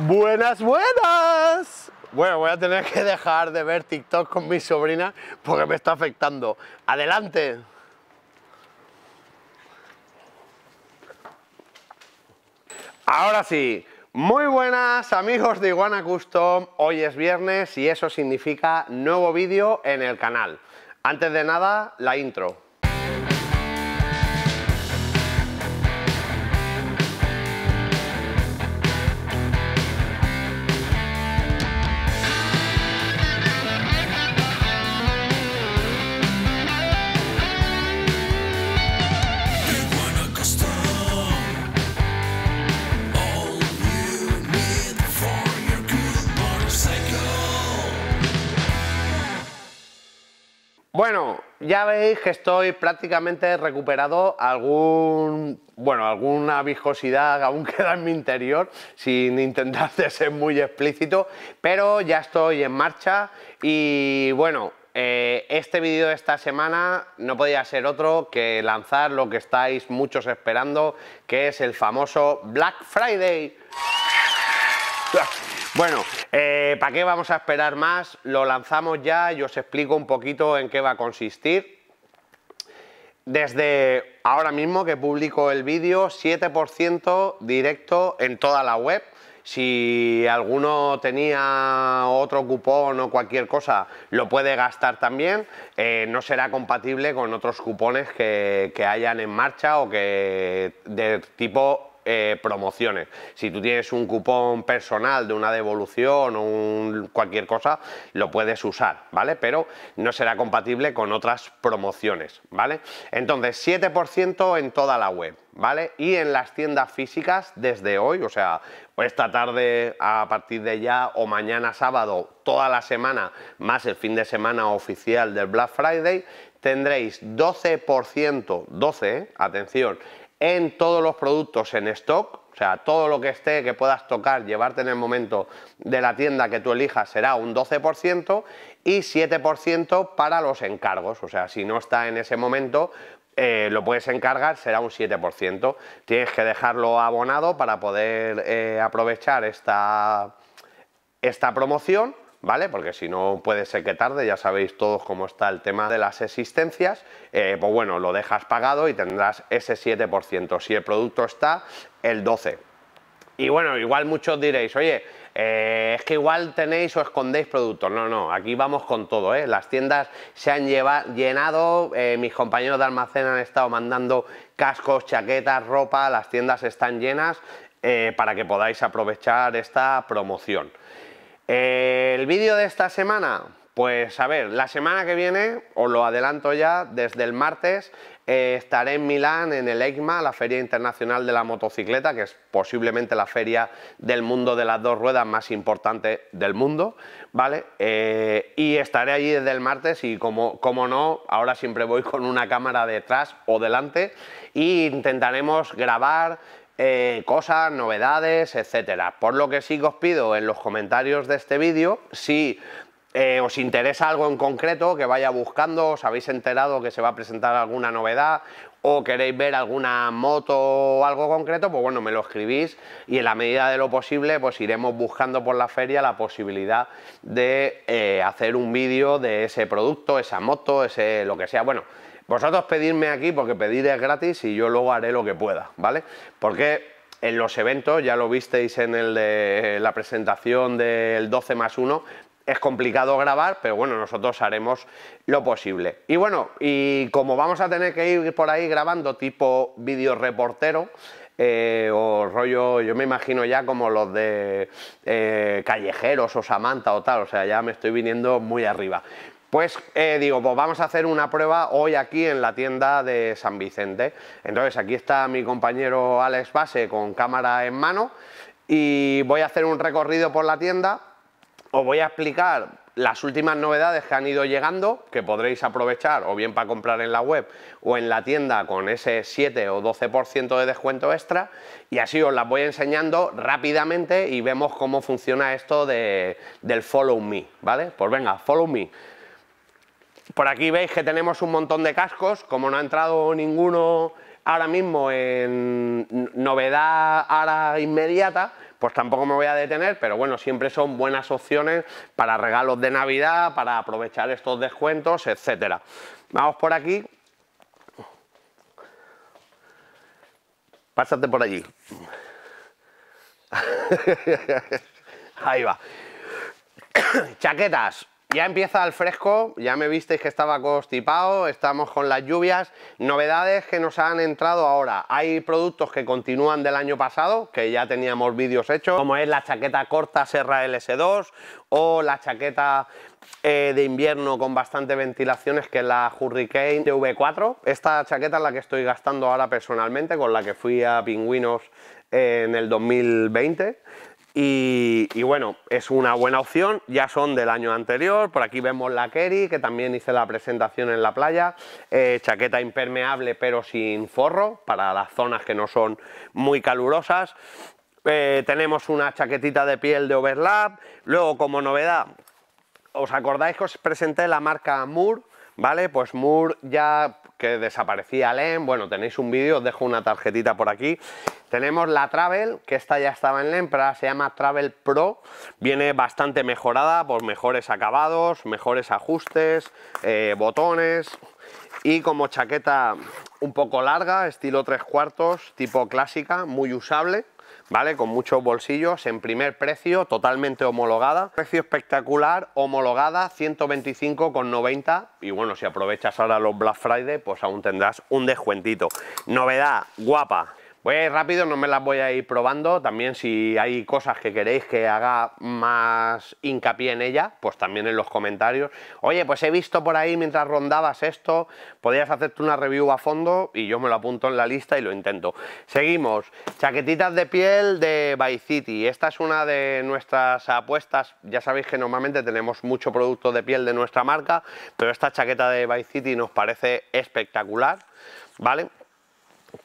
Buenas, buenas. Bueno, voy a tener que dejar de ver TikTok con mi sobrina porque me está afectando. Adelante. Ahora sí, muy buenas amigos de Iguana Custom. Hoy es viernes y eso significa nuevo vídeo en el canal. Antes de nada, la intro. Bueno, ya veis que estoy prácticamente recuperado algún, bueno, alguna viscosidad aún queda en mi interior, sin intentar ser muy explícito, pero ya estoy en marcha y bueno, eh, este vídeo de esta semana no podía ser otro que lanzar lo que estáis muchos esperando, que es el famoso Black Friday. Bueno, eh, ¿para qué vamos a esperar más? Lo lanzamos ya y os explico un poquito en qué va a consistir. Desde ahora mismo que publico el vídeo, 7% directo en toda la web. Si alguno tenía otro cupón o cualquier cosa, lo puede gastar también. Eh, no será compatible con otros cupones que, que hayan en marcha o que de tipo eh, promociones. Si tú tienes un cupón personal de una devolución o cualquier cosa, lo puedes usar, ¿vale? Pero no será compatible con otras promociones, ¿vale? Entonces, 7% en toda la web, ¿vale? Y en las tiendas físicas desde hoy, o sea, esta tarde a partir de ya o mañana sábado, toda la semana, más el fin de semana oficial del Black Friday, tendréis 12%, 12, eh, atención, en todos los productos en stock, o sea, todo lo que esté que puedas tocar, llevarte en el momento de la tienda que tú elijas será un 12% y 7% para los encargos, o sea, si no está en ese momento, eh, lo puedes encargar, será un 7%. Tienes que dejarlo abonado para poder eh, aprovechar esta, esta promoción ¿vale? Porque si no puede ser que tarde, ya sabéis todos cómo está el tema de las existencias, eh, pues bueno, lo dejas pagado y tendrás ese 7%. Si el producto está, el 12%. Y bueno, igual muchos diréis, oye, eh, es que igual tenéis o escondéis productos. No, no, aquí vamos con todo. ¿eh? Las tiendas se han llenado, mis compañeros de almacén han estado mandando cascos, chaquetas, ropa, las tiendas están llenas para que podáis aprovechar esta promoción. El vídeo de esta semana, pues a ver, la semana que viene, os lo adelanto ya, desde el martes eh, estaré en Milán en el EICMA, la Feria Internacional de la Motocicleta, que es posiblemente la feria del mundo de las dos ruedas más importante del mundo, ¿vale? Eh, y estaré allí desde el martes y como, como no, ahora siempre voy con una cámara detrás o delante e intentaremos grabar, eh, cosas, novedades, etcétera. Por lo que sí que os pido en los comentarios de este vídeo, si eh, os interesa algo en concreto que vaya buscando, os habéis enterado que se va a presentar alguna novedad o queréis ver alguna moto o algo concreto, pues bueno, me lo escribís y en la medida de lo posible pues iremos buscando por la feria la posibilidad de eh, hacer un vídeo de ese producto, esa moto, ese lo que sea, bueno, vosotros pedidme aquí porque pedir es gratis y yo luego haré lo que pueda, ¿vale? Porque en los eventos, ya lo visteis en el de la presentación del 12 más 1, es complicado grabar, pero bueno, nosotros haremos lo posible. Y bueno, y como vamos a tener que ir por ahí grabando tipo vídeo reportero, eh, o rollo, yo me imagino ya como los de eh, callejeros o Samantha o tal, o sea, ya me estoy viniendo muy arriba. Pues eh, digo, pues vamos a hacer una prueba hoy aquí en la tienda de San Vicente. Entonces aquí está mi compañero Alex Base con cámara en mano y voy a hacer un recorrido por la tienda. Os voy a explicar las últimas novedades que han ido llegando, que podréis aprovechar o bien para comprar en la web o en la tienda con ese 7 o 12% de descuento extra, y así os las voy enseñando rápidamente y vemos cómo funciona esto del Follow Me, ¿vale? Pues venga, Follow Me. Por aquí veis que tenemos un montón de cascos, como no ha entrado ninguno ahora mismo en novedad a la inmediata, pues tampoco me voy a detener, pero bueno, siempre son buenas opciones para regalos de Navidad, para aprovechar estos descuentos, etcétera. Vamos por aquí. Pásate por allí. Ahí va. Chaquetas. Ya empieza el fresco, ya me visteis que estaba constipado, estamos con las lluvias. Novedades que nos han entrado ahora. Hay productos que continúan del año pasado, que ya teníamos vídeos hechos, como es la chaqueta corta Serra LS2 o la chaqueta eh, de invierno con bastante ventilaciones, que es la Hurricane TV4. Esta chaqueta es la que estoy gastando ahora personalmente, con la que fui a Pingüinos eh, en el 2020 y, bueno, es una buena opción, ya son del año anterior, por aquí vemos la Kerry, que también hice la presentación en la playa, eh, chaqueta impermeable pero sin forro, para las zonas que no son muy calurosas, eh, tenemos una chaquetita de piel de overlap, luego como novedad, ¿os acordáis que os presenté la marca Moore? ¿Vale? Pues Moore ya que desaparecía Lem. bueno, tenéis un vídeo, os dejo una tarjetita por aquí. Tenemos la Travel, que esta ya estaba en Lem, pero se llama Travel Pro. Viene bastante mejorada por mejores acabados, mejores ajustes, eh, botones y como chaqueta un poco larga, estilo tres cuartos, tipo clásica, muy usable. ¿vale? Con muchos bolsillos, en primer precio, totalmente homologada. Precio espectacular, homologada, 125,90. Y bueno, si aprovechas ahora los Black Friday, pues aún tendrás un descuentito. Novedad, guapa. Voy a ir rápido, no me las voy a ir probando. También si hay cosas que queréis que haga más hincapié en ella, pues también en los comentarios. Oye, pues he visto por ahí mientras rondabas esto, podrías hacerte una review a fondo y yo me lo apunto en la lista y lo intento. Seguimos, chaquetitas de piel de By City. Esta es una de nuestras apuestas. Ya sabéis que normalmente tenemos mucho producto de piel de nuestra marca, pero esta chaqueta de By City nos parece espectacular. ¿Vale?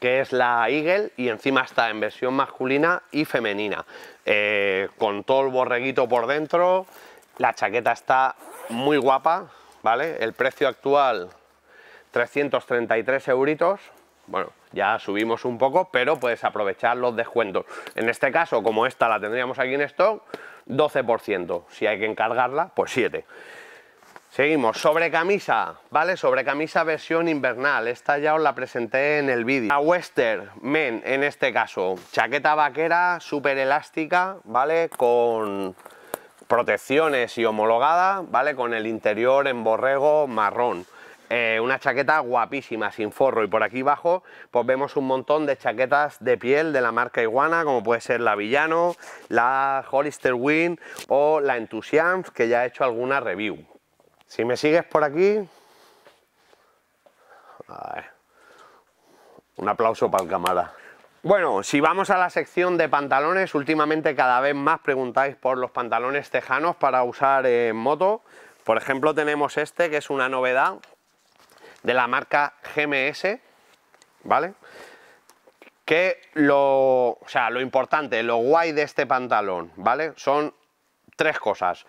que es la Eagle y encima está en versión masculina y femenina, eh, con todo el borreguito por dentro, la chaqueta está muy guapa, ¿vale? El precio actual 333 euritos, bueno, ya subimos un poco, pero puedes aprovechar los descuentos. En este caso, como esta la tendríamos aquí en stock, 12%, si hay que encargarla, pues 7%. Seguimos, sobre camisa, ¿vale? Sobre camisa versión invernal, esta ya os la presenté en el vídeo. La Western Men, en este caso, chaqueta vaquera súper elástica, ¿vale? Con protecciones y homologada, ¿vale? Con el interior en borrego marrón. Eh, una chaqueta guapísima, sin forro. Y por aquí abajo, pues vemos un montón de chaquetas de piel de la marca Iguana, como puede ser la Villano, la Hollister Wind o la Enthusiasm, que ya he hecho alguna review. Si me sigues por aquí... Un aplauso para el camarada. Bueno, si vamos a la sección de pantalones, últimamente cada vez más preguntáis por los pantalones tejanos para usar en moto. Por ejemplo, tenemos este, que es una novedad de la marca GMS, ¿vale? Que lo, sea, lo importante, lo guay de este pantalón, ¿vale? Son tres cosas.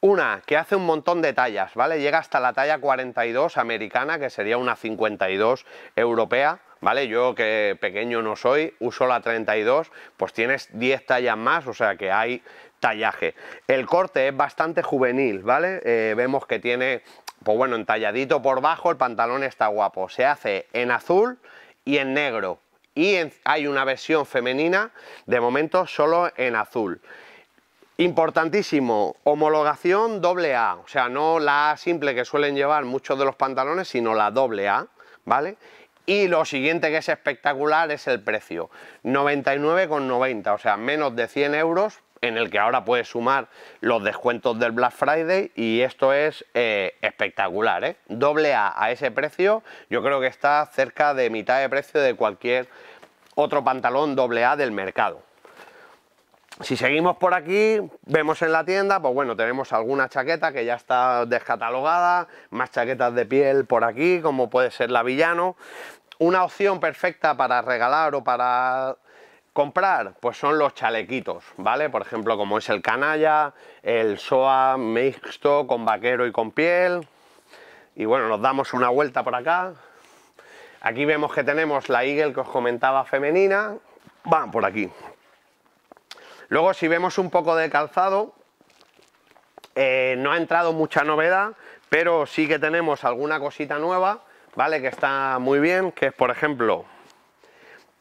Una que hace un montón de tallas, ¿vale? Llega hasta la talla 42 americana, que sería una 52 europea, ¿vale? Yo que pequeño no soy, uso la 32, pues tienes 10 tallas más, o sea que hay tallaje. El corte es bastante juvenil, ¿vale? Eh, vemos que tiene, pues bueno, entalladito por bajo, el pantalón está guapo. Se hace en azul y en negro. Y hay una versión femenina, de momento solo en azul. Importantísimo, homologación doble A, o sea, no la simple que suelen llevar muchos de los pantalones, sino la doble A, ¿vale? Y lo siguiente que es espectacular es el precio, 99,90, o sea, menos de 100 euros, en el que ahora puedes sumar los descuentos del Black Friday y esto es eh, espectacular, ¿eh? Doble A a ese precio, yo creo que está cerca de mitad de precio de cualquier otro pantalón doble A del mercado si seguimos por aquí, vemos en la tienda, pues bueno, tenemos alguna chaqueta que ya está descatalogada, más chaquetas de piel por aquí, como puede ser la Villano. Una opción perfecta para regalar o para comprar, pues son los chalequitos, ¿vale? Por ejemplo, como es el canalla, el SOA mixto con vaquero y con piel. Y bueno, nos damos una vuelta por acá. Aquí vemos que tenemos la Eagle que os comentaba femenina. Van por aquí. Luego si vemos un poco de calzado, eh, no ha entrado mucha novedad, pero sí que tenemos alguna cosita nueva, ¿vale? Que está muy bien, que es por ejemplo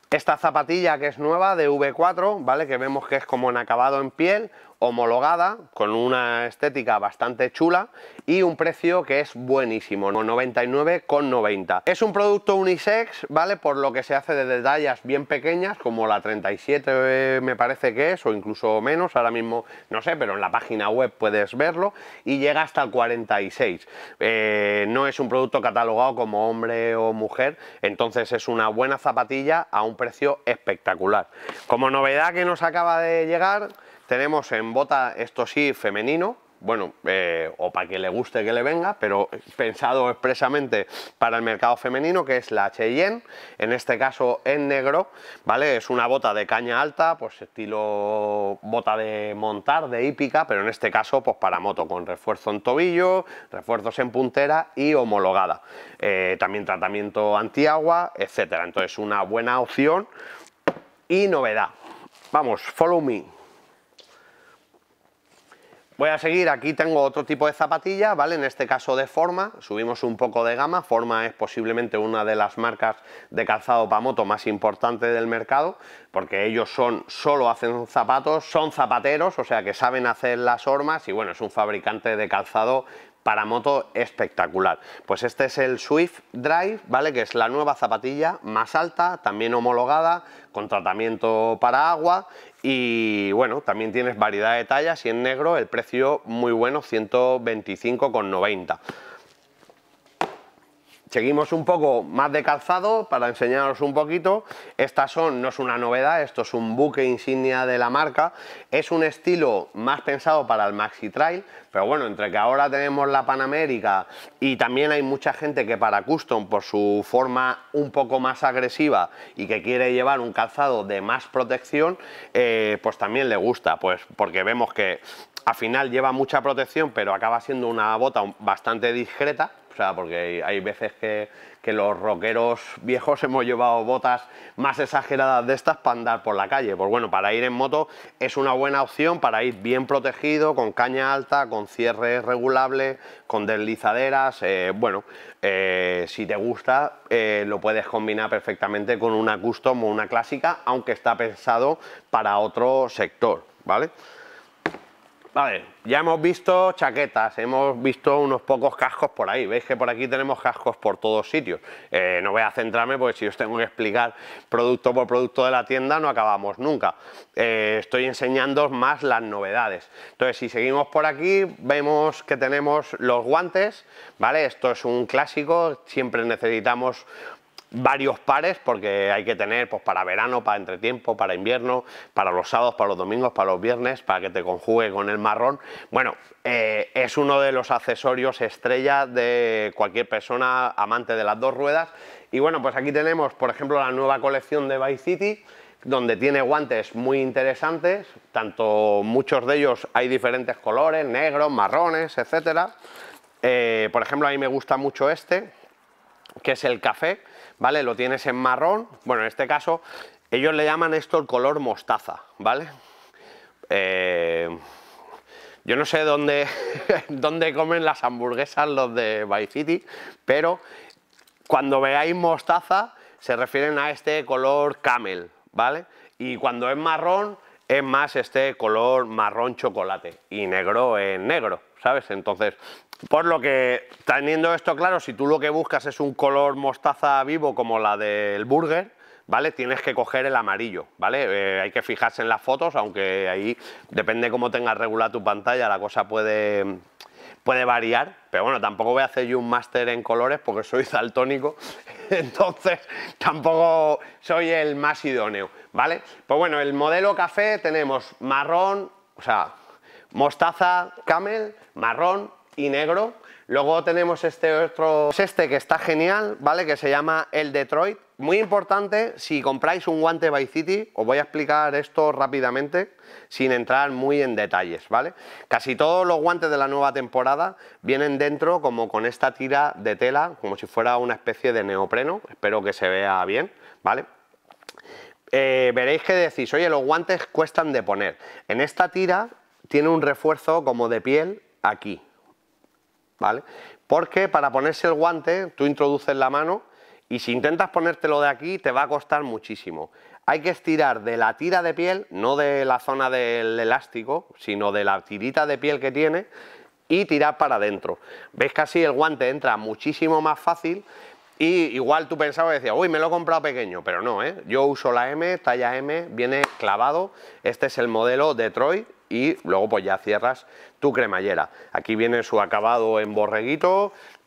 esta zapatilla que es nueva de V4, ¿vale? Que vemos que es como en acabado en piel, homologada, con una estética bastante chula y un precio que es buenísimo, 99,90. Es un producto unisex, ¿vale? Por lo que se hace de tallas bien pequeñas, como la 37 eh, me parece que es, o incluso menos, ahora mismo no sé, pero en la página web puedes verlo, y llega hasta el 46. Eh, no es un producto catalogado como hombre o mujer, entonces es una buena zapatilla a un precio espectacular. Como novedad que nos acaba de llegar, tenemos en bota, esto sí, femenino, bueno, eh, o para que le guste que le venga, pero pensado expresamente para el mercado femenino, que es la Cheyenne, H&M, en este caso en negro, ¿vale? Es una bota de caña alta, pues estilo bota de montar, de hípica, pero en este caso pues para moto, con refuerzo en tobillo, refuerzos en puntera y homologada. Eh, también tratamiento antiagua, etcétera. Entonces una buena opción y novedad. Vamos, follow me. Voy a seguir, aquí tengo otro tipo de zapatilla, ¿vale? En este caso de forma, subimos un poco de gama, forma es posiblemente una de las marcas de calzado para moto más importante del mercado, porque ellos son, solo hacen zapatos, son zapateros, o sea que saben hacer las hormas y bueno, es un fabricante de calzado para moto espectacular. Pues este es el Swift Drive, ¿vale? Que es la nueva zapatilla más alta, también homologada, con tratamiento para agua y bueno, también tienes variedad de tallas y en negro el precio muy bueno 125,90 seguimos un poco más de calzado para enseñaros un poquito. Estas son, no es una novedad, esto es un buque insignia de la marca. Es un estilo más pensado para el maxi trail, pero bueno, entre que ahora tenemos la Panamérica y también hay mucha gente que para custom, por su forma un poco más agresiva y que quiere llevar un calzado de más protección, eh, pues también le gusta, pues porque vemos que al final lleva mucha protección, pero acaba siendo una bota bastante discreta sea, porque hay veces que, los rockeros viejos hemos llevado botas más exageradas de estas para andar por la calle. Pues bueno, para ir en moto es una buena opción para ir bien protegido, con caña alta, con cierre regulable, con deslizaderas. Eh, bueno, eh, si te gusta, eh, lo puedes combinar perfectamente con una custom o una clásica, aunque está pensado para otro sector, ¿vale? Vale, ya hemos visto chaquetas, hemos visto unos pocos cascos por ahí. Veis que por aquí tenemos cascos por todos sitios. Eh, no voy a centrarme porque si os tengo que explicar producto por producto de la tienda no acabamos nunca. Eh, estoy enseñando más las novedades. Entonces, si seguimos por aquí, vemos que tenemos los guantes, ¿vale? Esto es un clásico, siempre necesitamos varios pares porque hay que tener pues, para verano, para entretiempo, para invierno, para los sábados, para los domingos, para los viernes, para que te conjugue con el marrón. Bueno, eh, es uno de los accesorios estrella de cualquier persona amante de las dos ruedas. Y bueno, pues aquí tenemos, por ejemplo, la nueva colección de Vice City donde tiene guantes muy interesantes, tanto muchos de ellos hay diferentes colores, negros, marrones, etcétera. Eh, por ejemplo, a mí me gusta mucho este, que es el café, ¿vale? Lo tienes en marrón, bueno, en este caso ellos le llaman esto el color mostaza, ¿vale? Eh, yo no sé dónde, dónde comen las hamburguesas los de Vice City, pero cuando veáis mostaza se refieren a este color camel, ¿vale? Y cuando es marrón es más este color marrón chocolate y negro es negro, ¿sabes? Entonces por lo que, teniendo esto claro, si tú lo que buscas es un color mostaza vivo como la del burger, ¿vale? Tienes que coger el amarillo, ¿vale? Eh, hay que fijarse en las fotos, aunque ahí depende cómo tengas regulada tu pantalla, la cosa puede, puede variar, pero bueno, tampoco voy a hacer yo un máster en colores porque soy saltónico, entonces tampoco soy el más idóneo, ¿vale? Pues bueno, el modelo café tenemos marrón, o sea, mostaza camel, marrón, y negro. Luego tenemos este otro, este que está genial, ¿vale? Que se llama el Detroit. Muy importante, si compráis un guante by City, os voy a explicar esto rápidamente, sin entrar muy en detalles, ¿vale? Casi todos los guantes de la nueva temporada vienen dentro como con esta tira de tela, como si fuera una especie de neopreno, espero que se vea bien, ¿vale? Eh, veréis que decís, oye, los guantes cuestan de poner. En esta tira tiene un refuerzo como de piel aquí, ¿vale? Porque para ponerse el guante, tú introduces la mano y si intentas ponértelo de aquí, te va a costar muchísimo. Hay que estirar de la tira de piel, no de la zona del elástico, sino de la tirita de piel que tiene y tirar para adentro. Ves que así el guante entra muchísimo más fácil y igual tú pensabas y decías, uy, me lo he comprado pequeño, pero no, ¿eh? Yo uso la M, talla M, viene clavado. Este es el modelo Detroit y luego pues ya cierras tu cremallera. Aquí viene su acabado en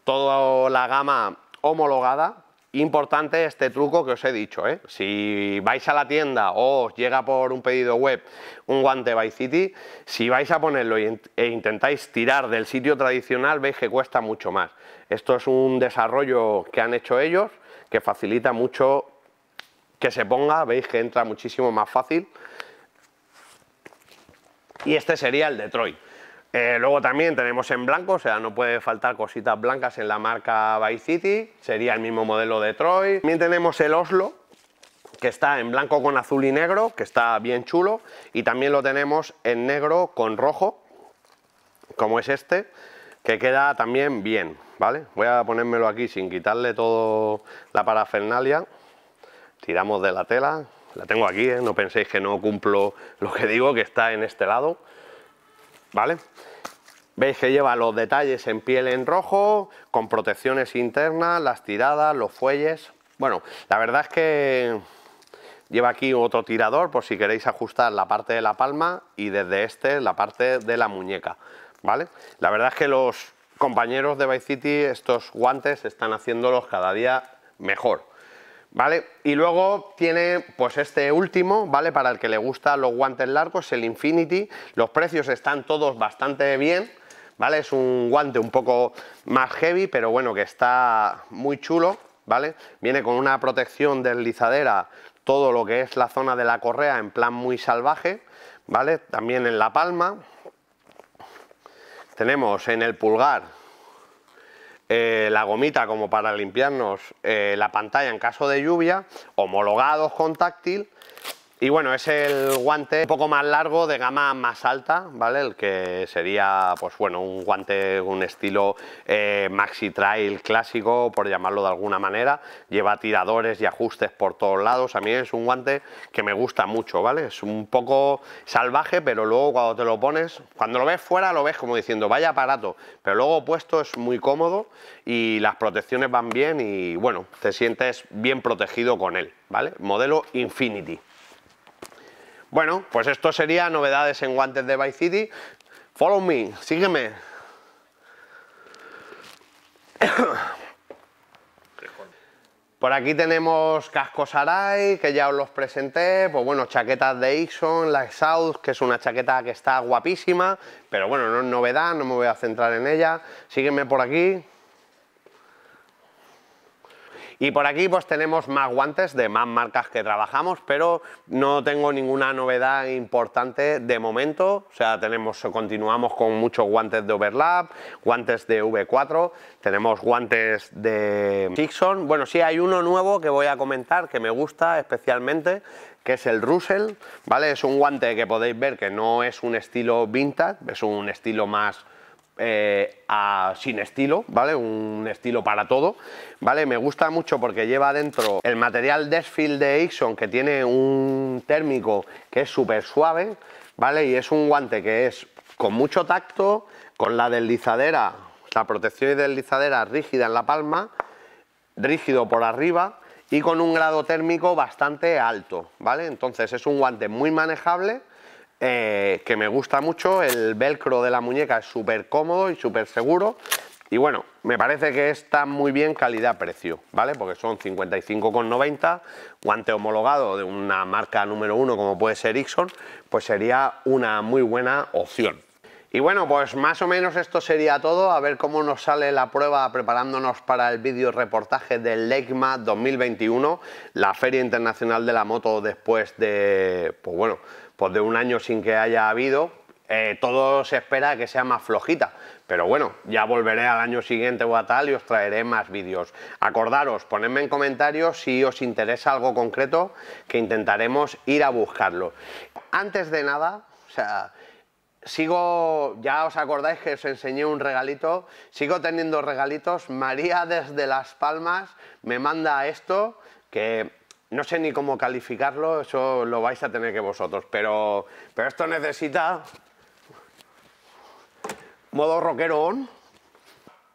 toda la gama homologada. Importante este truco que os he dicho, ¿eh? si vais a la tienda o os llega por un pedido web un guante by City, si vais a ponerlo e intentáis tirar del sitio tradicional veis que cuesta mucho más. Esto es un desarrollo que han hecho ellos que facilita mucho que se ponga, veis que entra muchísimo más fácil y este sería el Detroit. Troy. Eh, luego también tenemos en blanco, o sea, no puede faltar cositas blancas en la marca Vice City, sería el mismo modelo de Detroit. También tenemos el Oslo, que está en blanco con azul y negro, que está bien chulo, y también lo tenemos en negro con rojo, como es este, que queda también bien, ¿vale? Voy a ponérmelo aquí sin quitarle todo la parafernalia, tiramos de la tela, la tengo aquí, ¿eh? no penséis que no cumplo lo que digo, que está en este lado, ¿vale? Veis que lleva los detalles en piel en rojo, con protecciones internas, las tiradas, los fuelles... Bueno, la verdad es que lleva aquí otro tirador por si queréis ajustar la parte de la palma y desde este la parte de la muñeca, ¿vale? La verdad es que los compañeros de Vice City estos guantes están haciéndolos cada día mejor. ¿vale? Y luego tiene pues este último, ¿vale? Para el que le gustan los guantes largos, el Infinity. Los precios están todos bastante bien, ¿vale? Es un guante un poco más heavy, pero bueno, que está muy chulo, ¿vale? Viene con una protección deslizadera todo lo que es la zona de la correa en plan muy salvaje, ¿vale? También en la palma. Tenemos en el pulgar eh, la gomita como para limpiarnos eh, la pantalla en caso de lluvia, homologados con táctil y bueno, es el guante un poco más largo, de gama más alta, ¿vale? El que sería, pues bueno, un guante, un estilo eh, maxi trail clásico, por llamarlo de alguna manera. Lleva tiradores y ajustes por todos lados. A mí es un guante que me gusta mucho, ¿vale? Es un poco salvaje, pero luego cuando te lo pones, cuando lo ves fuera lo ves como diciendo, vaya aparato. Pero luego puesto es muy cómodo y las protecciones van bien y bueno, te sientes bien protegido con él, ¿vale? Modelo Infinity. Bueno, pues esto sería novedades en guantes de Vice City. Follow me, sígueme. Por aquí tenemos cascos Arai, que ya os los presenté, pues bueno, chaquetas de Ixon, la Exhaust, que es una chaqueta que está guapísima, pero bueno, no es novedad, no me voy a centrar en ella. Sígueme por aquí, y por aquí pues tenemos más guantes de más marcas que trabajamos, pero no tengo ninguna novedad importante de momento. O sea, tenemos, continuamos con muchos guantes de overlap, guantes de V4, tenemos guantes de Dixon. Bueno, sí hay uno nuevo que voy a comentar que me gusta especialmente, que es el Russell, ¿vale? Es un guante que podéis ver que no es un estilo vintage, es un estilo más eh, a, sin estilo, ¿vale? Un estilo para todo, ¿vale? Me gusta mucho porque lleva dentro el material desfil de Ixon que tiene un térmico que es súper suave, ¿vale? Y es un guante que es con mucho tacto, con la deslizadera, la protección y deslizadera rígida en la palma, rígido por arriba y con un grado térmico bastante alto, ¿vale? Entonces es un guante muy manejable eh, que me gusta mucho, el velcro de la muñeca es súper cómodo y súper seguro. Y bueno, me parece que está muy bien calidad-precio, ¿vale? Porque son 55,90, guante homologado de una marca número uno como puede ser Ixon, pues sería una muy buena opción. Y bueno, pues más o menos esto sería todo, a ver cómo nos sale la prueba preparándonos para el vídeo reportaje del Legma 2021, la Feria Internacional de la Moto después de, pues bueno, pues de un año sin que haya habido, eh, todo se espera que sea más flojita. Pero bueno, ya volveré al año siguiente o a tal y os traeré más vídeos. Acordaros, ponedme en comentarios si os interesa algo concreto que intentaremos ir a buscarlo. Antes de nada, o sea, sigo, ya os acordáis que os enseñé un regalito, sigo teniendo regalitos. María desde Las Palmas me manda esto que no sé ni cómo calificarlo, eso lo vais a tener que vosotros, pero, pero esto necesita modo rockero on.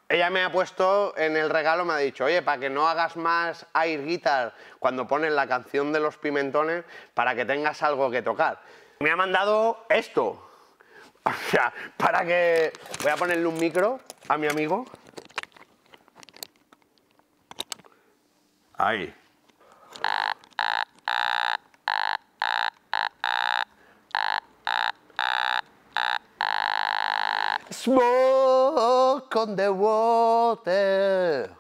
Ella me ha puesto en el regalo, me ha dicho, oye, para que no hagas más air guitar cuando pones la canción de los pimentones, para que tengas algo que tocar. Me ha mandado esto. O sea, para que... Voy a ponerle un micro a mi amigo. Ahí. Smoke the water.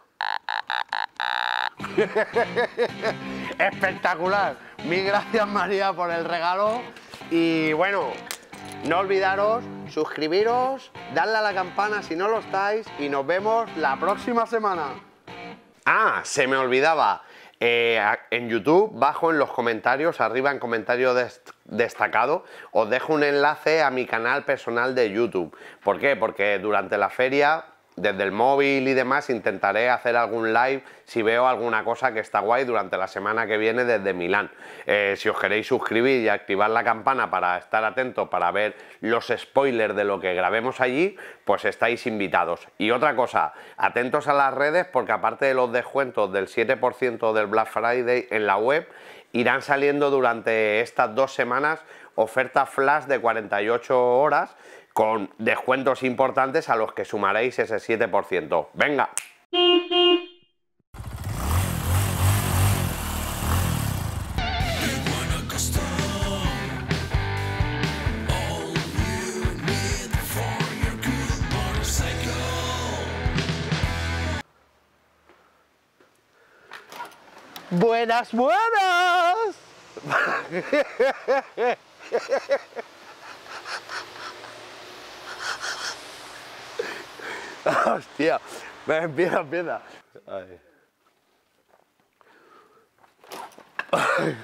Espectacular. Mil gracias María por el regalo. Y bueno, no olvidaros, suscribiros, darle a la campana si no lo estáis y nos vemos la próxima semana. Ah, se me olvidaba. Eh, en YouTube, bajo en los comentarios, arriba en comentario destacado, os dejo un enlace a mi canal personal de YouTube. ¿Por qué? Porque durante la feria desde el móvil y demás intentaré hacer algún live si veo alguna cosa que está guay durante la semana que viene desde Milán. Eh, si os queréis suscribir y activar la campana para estar atento para ver los spoilers de lo que grabemos allí, pues estáis invitados. Y otra cosa, atentos a las redes porque aparte de los descuentos del 7% del Black Friday en la web, irán saliendo durante estas dos semanas ofertas flash de 48 horas con descuentos importantes a los que sumaréis ese 7%. ¡Venga! Buenas, buenas. Hostia, empieza, empieza. Ay.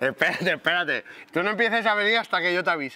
espérate, espérate. Tú no empieces a venir hasta que yo te avise.